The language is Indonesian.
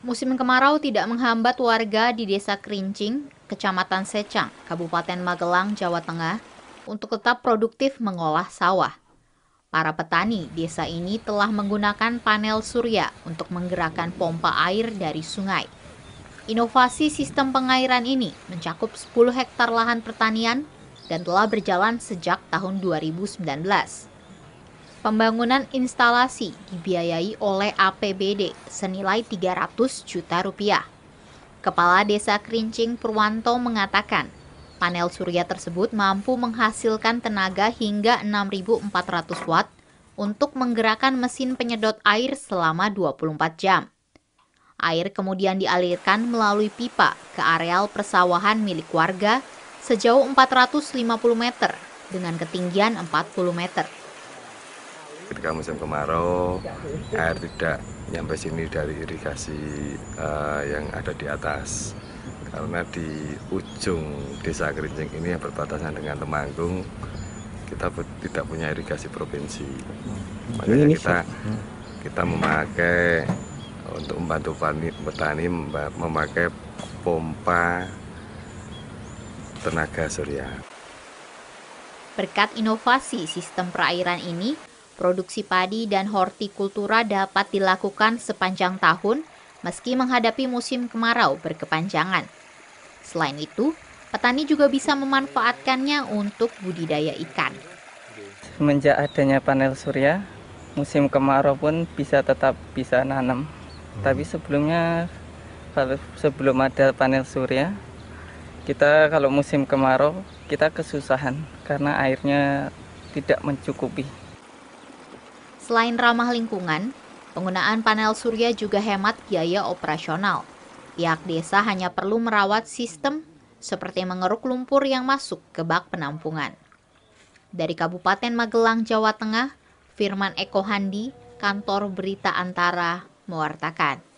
Musim kemarau tidak menghambat warga di Desa Kerincing, Kecamatan Secang, Kabupaten Magelang, Jawa Tengah, untuk tetap produktif mengolah sawah. Para petani desa ini telah menggunakan panel surya untuk menggerakkan pompa air dari sungai. Inovasi sistem pengairan ini mencakup 10 hektar lahan pertanian dan telah berjalan sejak tahun 2019. Pembangunan instalasi dibiayai oleh APBD senilai 300 juta rupiah. Kepala Desa Kerincing Purwanto mengatakan, panel surya tersebut mampu menghasilkan tenaga hingga 6.400 watt untuk menggerakkan mesin penyedot air selama 24 jam. Air kemudian dialirkan melalui pipa ke areal persawahan milik warga sejauh 450 meter dengan ketinggian 40 meter ketika musim kemarau air tidak nyampe sini dari irigasi uh, yang ada di atas karena di ujung desa Kerinjing ini yang berbatasan dengan Temanggung kita tidak punya irigasi provinsi makanya kita kita memakai untuk membantu petani memakai pompa tenaga surya. Berkat inovasi sistem perairan ini, Produksi padi dan hortikultura dapat dilakukan sepanjang tahun meski menghadapi musim kemarau berkepanjangan. Selain itu, petani juga bisa memanfaatkannya untuk budidaya ikan. Semenjak adanya panel surya, musim kemarau pun bisa tetap bisa nanam. Tapi sebelumnya kalau sebelum ada panel surya, kita kalau musim kemarau kita kesusahan karena airnya tidak mencukupi. Selain ramah lingkungan, penggunaan panel surya juga hemat biaya operasional. Pihak desa hanya perlu merawat sistem seperti mengeruk lumpur yang masuk ke bak penampungan. Dari Kabupaten Magelang, Jawa Tengah, Firman Eko Handi, Kantor Berita Antara, mewartakan.